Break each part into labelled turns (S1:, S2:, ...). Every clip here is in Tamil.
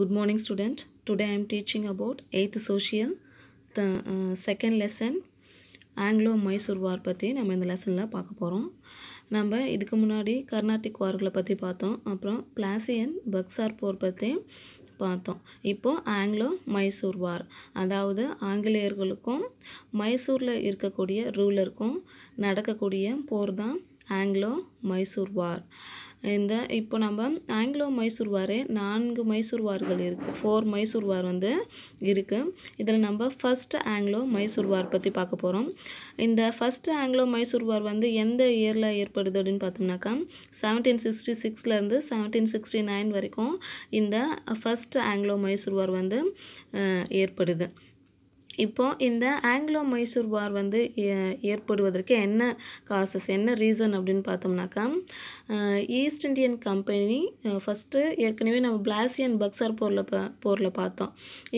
S1: good morning student today i am teaching about 8th social the uh, second lesson Anglo Mysore war பற்றி நம்ம இந்த லெசனில் பார்க்க போகிறோம் நம்ம இதுக்கு முன்னாடி கர்நாடிக் வார்களை பற்றி பார்த்தோம் அப்புறம் பிளாசியன் பக்சார் போர் பற்றி பார்த்தோம் இப்போ ஆங்கிலோ மைசூர் வார் அதாவது ஆங்கிலேயர்களுக்கும் மைசூரில் இருக்கக்கூடிய ரூலருக்கும் நடக்கக்கூடிய போர் தான் ஆங்கிலோ மைசூர் வார் இந்த இப்போ நம்ம ஆங்கிலோ மைசூர் வாரே நான்கு மைசூர் வார்கள் இருக்குது ஃபோர் மைசூர் வார் வந்து இருக்குது இதில் நம்ம ஃபஸ்ட்டு ஆங்கிலோ மைசூர் வார் பற்றி பார்க்க போகிறோம் இந்த ஃபஸ்ட் ஆங்கிலோ மைசூர் வார் வந்து எந்த இயரில் ஏற்படுது அப்படின்னு பார்த்தோம்னாக்கா செவன்டீன் சிக்ஸ்டி சிக்ஸ்லேருந்து செவன்டீன் சிக்ஸ்டி நைன் வரைக்கும் இந்த ஃபஸ்ட் ஆங்கிலோ மைசூர் வார் வந்து ஏற்படுது இப்போது இந்த ஆங்கிலோ மைசூர் வார் வந்து ஏற்படுவதற்கு என்ன காசஸ் என்ன ரீசன் அப்படின்னு பார்த்தோம்னாக்கா ஈஸ்ட் இண்டியன் கம்பெனி ஃபஸ்ட்டு ஏற்கனவே நம்ம பிளாசியன் பக்சர் போரில் போரில் பார்த்தோம்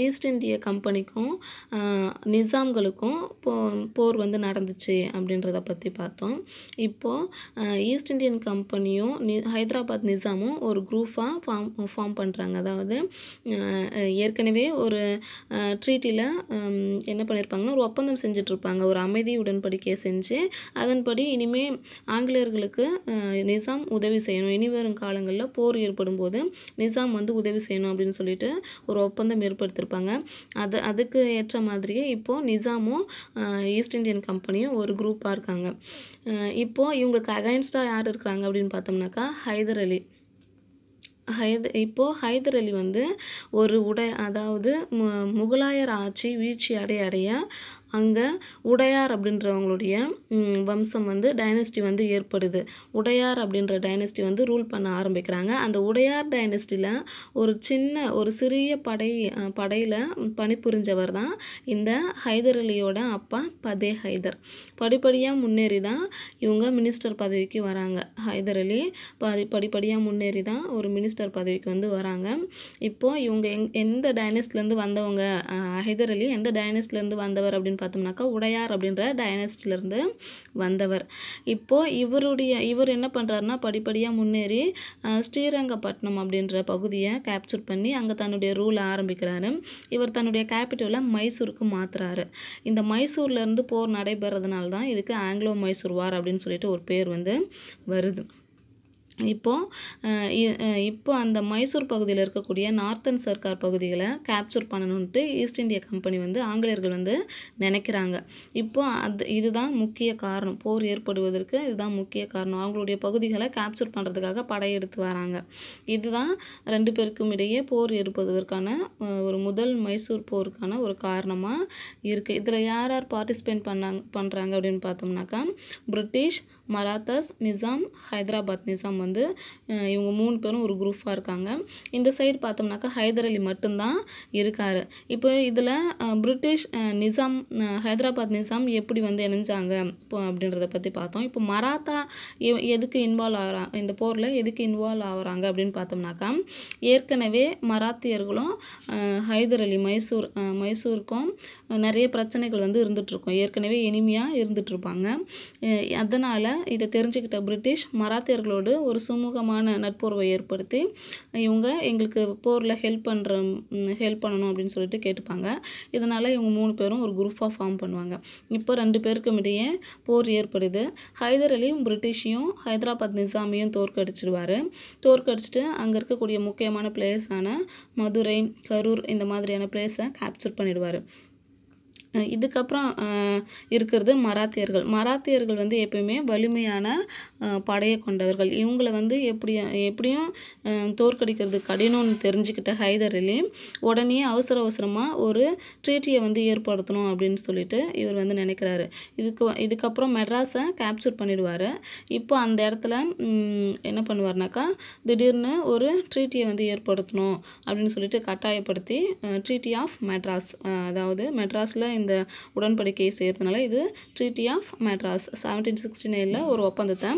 S1: ஈஸ்ட் இந்திய கம்பெனிக்கும் நிசாம்களுக்கும் போ போர் வந்து நடந்துச்சு அப்படின்றத பற்றி பார்த்தோம் இப்போது ஈஸ்ட் இண்டியன் கம்பெனியும் நி ஹைதராபாத் நிசாமும் ஒரு குரூஃபாக ஃபார்ம் ஃபார்ம் பண்ணுறாங்க அதாவது ஏற்கனவே ஒரு ட்ரீட்டியில் என்ன பண்ணியிருப்பாங்கன்னா ஒரு ஒப்பந்தம் செஞ்சிட்ருப்பாங்க ஒரு அமைதி உடன்படிக்கையை செஞ்சு அதன்படி இனிமேல் ஆங்கிலேயர்களுக்கு நிசாம் உதவி செய்யணும் இனி வரும் காலங்களில் போர் ஏற்படும் போது நிசாம் வந்து உதவி செய்யணும் அப்படின்னு சொல்லிட்டு ஒரு ஒப்பந்தம் ஏற்படுத்தியிருப்பாங்க அது அதுக்கு ஏற்ற மாதிரியே இப்போது நிசாமும் ஈஸ்ட் இந்தியன் கம்பெனியும் ஒரு குரூப்பாக இருக்காங்க இப்போது இவங்களுக்கு அகைன்ஸ்டாக யார் இருக்கிறாங்க அப்படின்னு பார்த்தோம்னாக்கா ஹைதர் அலி ஹைத இப்போது ஹைதர் அலி வந்து ஒரு உடை அதாவது முகலாயர் ஆட்சி வீழ்ச்சி அடைய அடைய அங்கே உடையார் அப்படின்றவங்களுடைய வம்சம் வந்து டைனஸ்டி வந்து ஏற்படுது உடையார் அப்படின்ற டைனஸ்டி வந்து ரூல் பண்ண ஆரம்பிக்கிறாங்க அந்த உடையார் டைனஸ்டியில் ஒரு சின்ன ஒரு சிறிய படை படையில் பணிபுரிஞ்சவர் தான் இந்த ஹைதர் அலியோட அப்பா பதே ஹைதர் படிப்படியாக முன்னேறி தான் இவங்க மினிஸ்டர் பதவிக்கு வராங்க ஹைதர் அலி படி படிப்படியாக முன்னேறி தான் ஒரு மினிஸ்டர் பதவிக்கு வந்து வராங்க இப்போது இவங்க எங் எந்த டைனஸ்ட்லேருந்து வந்தவங்க ஹைதர் அலி எந்த டைனஸ்ட்லேருந்து வந்தவர் அப்படின்னு அப்படின்னு பார்த்தோம்னாக்கா உடையார் அப்படின்ற டைனஸ்டிலேருந்து வந்தவர் இப்போது இவருடைய இவர் என்ன பண்ணுறாருன்னா படிப்படியாக முன்னேறி ஸ்ரீரங்கப்பட்டினம் அப்படின்ற பகுதியை கேப்சர் பண்ணி அங்கே தன்னுடைய ரூல் ஆரம்பிக்கிறாரு இவர் தன்னுடைய கேபிட்டலை மைசூருக்கு மாற்றுறாரு இந்த மைசூர்லேருந்து போர் நடைபெறதுனால தான் இதுக்கு ஆங்கிலோ மைசூர் வார் அப்படின்னு சொல்லிட்டு ஒரு பேர் வந்து வருது இப்போது இப்போ அந்த மைசூர் பகுதியில் இருக்கக்கூடிய நார்த்தன் சர்க்கார் பகுதிகளை கேப்சர் பண்ணணுன்ட்டு ஈஸ்ட் இந்தியா கம்பெனி வந்து ஆங்கிலேயர்கள் வந்து நினைக்கிறாங்க இப்போ அது இதுதான் முக்கிய காரணம் போர் ஏற்படுவதற்கு இதுதான் முக்கிய காரணம் அவங்களுடைய பகுதிகளை கேப்சர் பண்ணுறதுக்காக படையெடுத்து வராங்க இதுதான் ரெண்டு பேருக்கும் இடையே போர் ஏற்படுவதற்கான ஒரு முதல் மைசூர் போருக்கான ஒரு காரணமாக இருக்குது இதில் யார் யார் பார்ட்டிசிபேட் பண்ணாங்க பண்ணுறாங்க அப்படின்னு பார்த்தோம்னாக்கா பிரிட்டிஷ் மராத்தாஸ் நிசாம் ஹைதராபாத் நிசாம் வந்து இவங்க மூணு பேரும் ஒரு குரூப்பாக இருக்காங்க இந்த சைடு பார்த்தோம்னாக்கா ஹைதர் அலி மட்டும்தான் இருக்கார் இப்போ இதில் பிரிட்டிஷ் நிசாம் ஹைதராபாத் நிசாம் எப்படி வந்து இணைஞ்சாங்க இப்போ அப்படின்றத பற்றி பார்த்தோம் இப்போ மராத்தா எதுக்கு இன்வால்வ் ஆகிறாங்க இந்த போரில் எதுக்கு இன்வால்வ் ஆகிறாங்க அப்படின்னு பார்த்தோம்னாக்கா ஏற்கனவே மராத்தியர்களும் ஹைதர் அலி மைசூர் மைசூருக்கும் நிறைய பிரச்சனைகள் வந்து இருந்துகிட்ருக்கும் ஏற்கனவே இனிமையாக இருந்துகிட்ருப்பாங்க அதனால் இதை தெரிஞ்சுக்கிட்ட பிரிட்டிஷ் மராத்தியர்களோடு ஒரு சுமூகமான நட்புறவை ஏற்படுத்தி இவங்க எங்களுக்கு போரில் ஹெல்ப் பண்ணுற ஹெல்ப் பண்ணணும் அப்படின்னு சொல்லிட்டு கேட்டுப்பாங்க இதனால் இவங்க மூணு பேரும் ஒரு குரூப்பாக ஃபார்ம் பண்ணுவாங்க இப்போ ரெண்டு பேருக்கும் இடையே போர் ஏற்படுது ஹைதர் அலியும் பிரிட்டிஷையும் ஹைதராபாத் நிசாமியும் தோற்கடிச்சிடுவார் தோற்கடிச்சிட்டு அங்கே இருக்கக்கூடிய முக்கியமான பிளேஸான மதுரை கரூர் இந்த மாதிரியான பிளேஸை கேப்சர் பண்ணிடுவார் இதுக்கப்புறம் இருக்கிறது மராத்தியர்கள் மராத்தியர்கள் வந்து எப்பயுமே வலிமையான படையை கொண்டவர்கள் இவங்களை வந்து எப்படி எப்படியும் தோற்கடிக்கிறது கடினம்னு தெரிஞ்சுக்கிட்ட ஹைதர் அலி உடனே அவசர அவசரமாக ஒரு ட்ரீட்டியை வந்து ஏற்படுத்தணும் அப்படின்னு சொல்லிட்டு இவர் வந்து நினைக்கிறாரு இதுக்கு இதுக்கப்புறம் மெட்ராஸை கேப்சர் பண்ணிடுவார் இப்போ அந்த இடத்துல என்ன பண்ணுவார்னாக்கா திடீர்னு ஒரு ட்ரீட்டியை வந்து ஏற்படுத்தணும் அப்படின்னு சொல்லிட்டு கட்டாயப்படுத்தி ட்ரீட்டி ஆஃப் மெட்ராஸ் அதாவது மெட்ராஸில் இந்த இந்த உடன்படிக்கையை சேர்த்தனால இது treaty of Madras seventeen sixty நைனில் ஒரு ஒப்பந்தத்தை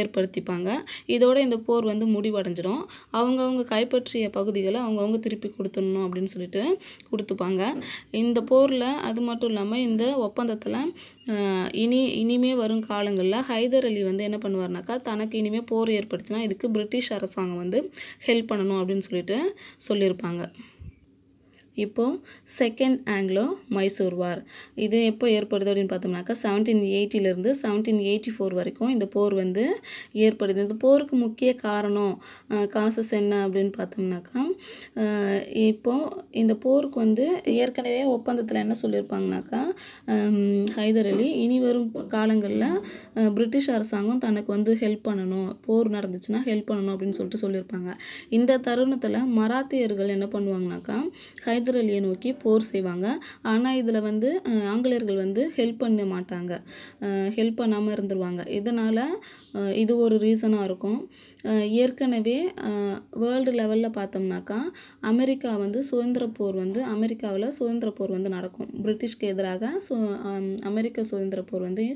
S1: ஏற்படுத்திப்பாங்க இதோட இந்த போர் வந்து முடிவடைஞ்சிடும் அவங்கவுங்க கைப்பற்றிய பகுதிகளை அவங்கவுங்க திருப்பி கொடுத்துடணும் அப்படின்னு சொல்லிட்டு கொடுத்துப்பாங்க இந்த போரில் அது மட்டும் இல்லாமல் இந்த ஒப்பந்தத்தில் இனி இனிமே வரும் காலங்களில் ஹைதர் அலி வந்து என்ன பண்ணுவார்னாக்கா தனக்கு இனிமே போர் ஏற்படுச்சுன்னா இதுக்கு பிரிட்டிஷ் அரசாங்கம் வந்து ஹெல்ப் பண்ணணும் அப்படின்னு சொல்லிட்டு சொல்லியிருப்பாங்க இப்போது செகண்ட் ஆங்கிலோ மைசூர் வார் இது எப்போ ஏற்படுது அப்படின்னு பார்த்தோம்னாக்கா செவன்டீன் எயிட்டிலேருந்து செவன்டீன் எயிட்டி ஃபோர் வரைக்கும் இந்த போர் வந்து ஏற்படுது இந்த போருக்கு முக்கிய காரணம் காசஸ் என்ன அப்படின்னு பார்த்தோம்னாக்கா இப்போது இந்த போருக்கு வந்து ஏற்கனவே ஒப்பந்தத்தில் என்ன சொல்லியிருப்பாங்கனாக்கா ஹைதர் அலி இனி வரும் காலங்களில் பிரிட்டிஷ் அரசாங்கம் தனக்கு வந்து ஹெல்ப் பண்ணணும் போர் நடந்துச்சுன்னா ஹெல்ப் பண்ணணும் அப்படின்னு சொல்லிட்டு சொல்லியிருப்பாங்க இந்த தருணத்தில் மராத்தியர்கள் என்ன பண்ணுவாங்கனாக்கா ஹைதர் எதிரலியை நோக்கி போர் செய்வாங்க ஆனால் இதில் வந்து ஆங்கிலேயர்கள் வந்து ஹெல்ப் பண்ண மாட்டாங்க ஹெல்ப் பண்ணாமல் இருந்துருவாங்க இதனால் இது ஒரு ரீசனாக இருக்கும் ஏற்கனவே வேர்ல்டு லெவலில் பார்த்தோம்னாக்கா அமெரிக்கா வந்து சுதந்திர போர் வந்து அமெரிக்காவில் சுதந்திர போர் வந்து நடக்கும் பிரிட்டிஷ்க்கு எதிராக சு அமெரிக்க சுதந்திர போர் வந்து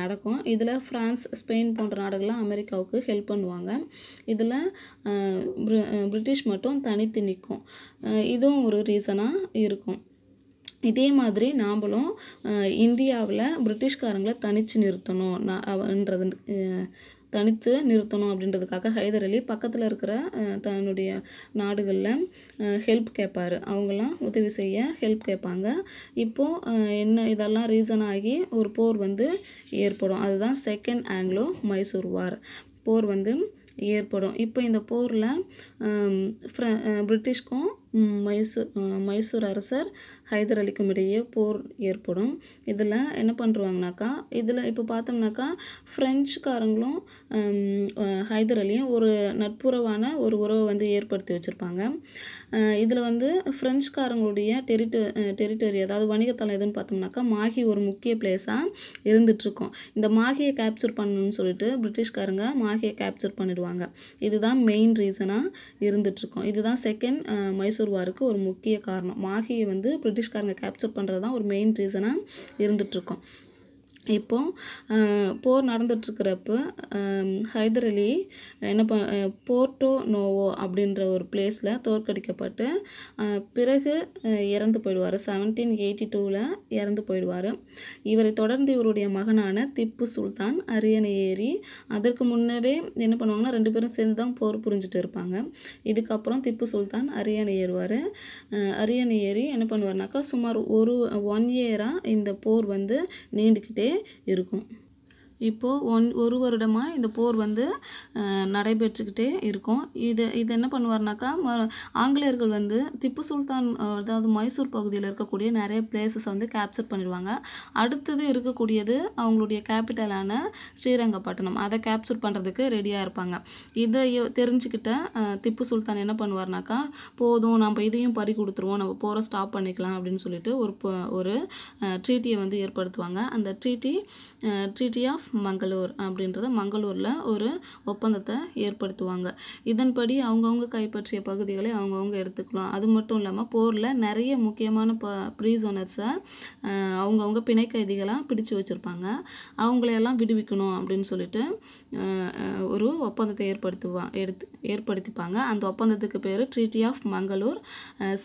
S1: நடக்கும் இதில் ஃப்ரான்ஸ் ஸ்பெயின் போன்ற நாடுகள்லாம் அமெரிக்காவுக்கு ஹெல்ப் பண்ணுவாங்க இதில் பிரிட்டிஷ் மட்டும் தனித்து நிற்கும் இதுவும் ஒரு ரீசனாக இருக்கும் இதே மாதிரி நாம்பளும் இந்தியாவில் பிரிட்டிஷ்காரங்களை தனித்து நிறுத்தணும் நான் தனித்து நிறுத்தணும் அப்படின்றதுக்காக ஹைதர் அலி பக்கத்தில் இருக்கிற தன்னுடைய நாடுகளில் ஹெல்ப் கேட்பார் அவங்களாம் உதவி செய்ய ஹெல்ப் கேட்பாங்க இப்போது என்ன இதெல்லாம் ரீசன் ஆகி ஒரு போர் வந்து ஏற்படும் அதுதான் செகண்ட் ஆங்கிலோ மைசூர் வார் போர் வந்து ஏற்படும் இப்போ இந்த போரில் பிரிட்டிஷ்க்கும் மைசூர் மைசூர் அரசர் ஹைதர் அலிக்கும் இடையே போர் ஏற்படும் இதில் என்ன பண்ணுறாங்கனாக்கா இதில் இப்போ பார்த்தோம்னாக்கா ஃப்ரெஞ்சுக்காரங்களும் ஹைதர் அலியும் ஒரு நட்புறவான ஒரு உறவை வந்து ஏற்படுத்தி வச்சுருப்பாங்க இதில் வந்து ஃப்ரெஞ்ச்காரங்களுடைய டெரிட்டோ டெரிட்டரி அதாவது வணிகத்தலம் எதுன்னு பார்த்தோம்னாக்கா மாஹி ஒரு முக்கிய பிளேஸாக இருந்துகிட்ருக்கும் இந்த மாஹியை கேப்சர் பண்ணணும்னு சொல்லிட்டு பிரிட்டிஷ்காரங்க மாஹியை கேப்சர் பண்ணிடுவாங்க இதுதான் மெயின் ரீசனாக இருந்துகிட்ருக்கோம் இதுதான் செகண்ட் மைசூர் வாருக்கு ஒரு முக்கிய காரணம் மாஹியை வந்து பிரிட்டிஷ்காரங்க கேப்சர் பண்ணுறது தான் ஒரு மெயின் ரீசனாக இருந்துகிட்ருக்கோம் இப்போது போர் நடந்துகிட்ருக்குறப்ப ஹைதர் அலி என்ன ப போர்ட்டோ நோவோ அப்படின்ற ஒரு பிளேஸில் தோற்கடிக்கப்பட்டு பிறகு இறந்து போயிடுவார் செவன்டீன் எயிட்டி டூவில் இறந்து போயிடுவார் இவரை தொடர்ந்து இவருடைய மகனான திப்பு சுல்தான் அரியணை ஏறி அதற்கு முன்னவே என்ன பண்ணுவாங்கன்னா ரெண்டு பேரும் சேர்ந்து தான் போர் புரிஞ்சுட்டு இருப்பாங்க இதுக்கப்புறம் திப்பு சுல்தான் அரியணை ஏறுவார் அரியணை ஏறி என்ன பண்ணுவார்னாக்கா சுமார் ஒரு ஒன் இயராக இந்த போர் வந்து நீண்டுக்கிட்டே இருக்கும் இப்போது ஒன் ஒரு வருடமாக இந்த போர் வந்து நடைபெற்றுக்கிட்டே இருக்கும் இது இது என்ன பண்ணுவார்னாக்கா ஆங்கிலேயர்கள் வந்து திப்பு சுல்தான் அதாவது மைசூர் பகுதியில் இருக்கக்கூடிய நிறைய பிளேசஸ் வந்து கேப்சர் பண்ணிடுவாங்க அடுத்தது இருக்கக்கூடியது அவங்களுடைய கேபிட்டலான ஸ்ரீரங்கப்பட்டினம் அதை கேப்சர் பண்ணுறதுக்கு ரெடியாக இருப்பாங்க இதை தெரிஞ்சுக்கிட்ட திப்பு சுல்தான் என்ன பண்ணுவார்னாக்கா போதும் நம்ம இதையும் பறி கொடுத்துருவோம் நம்ம போகிற ஸ்டாப் பண்ணிக்கலாம் அப்படின்னு சொல்லிட்டு ஒரு ஒரு ட்ரீட்டியை வந்து ஏற்படுத்துவாங்க அந்த ட்ரீட்டி ட்ரீட்டி ஆஃப் மங்களூர் அப்படின்றத மங்களூரில் ஒரு ஒப்பந்தத்தை ஏற்படுத்துவாங்க இதன்படி அவங்கவுங்க கைப்பற்றிய பகுதிகளை அவங்கவுங்க எடுத்துக்கலாம் அது மட்டும் இல்லாமல் போரில் நிறைய முக்கியமான ப ப்ரீசோனர்ஸை அவங்கவுங்க பிணை பிடிச்சு வச்சுருப்பாங்க அவங்களையெல்லாம் விடுவிக்கணும் அப்படின்னு சொல்லிட்டு ஒரு ஒப்பந்தத்தை ஏற்படுத்துவா எடுத்து ஏற்படுத்திப்பாங்க அந்த ஒப்பந்தத்துக்கு பேர் treaty of Mangalore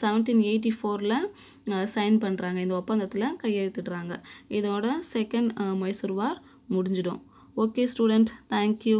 S1: seventeen eighty ஃபோரில் சைன் பண்ணுறாங்க இந்த ஒப்பந்தத்தில் கையெழுத்துடுறாங்க இதோட செகண்ட் மைசூர் வார் முடிஞ்சிடும் ஓகே ஸ்டூடெண்ட் தேங்க்யூ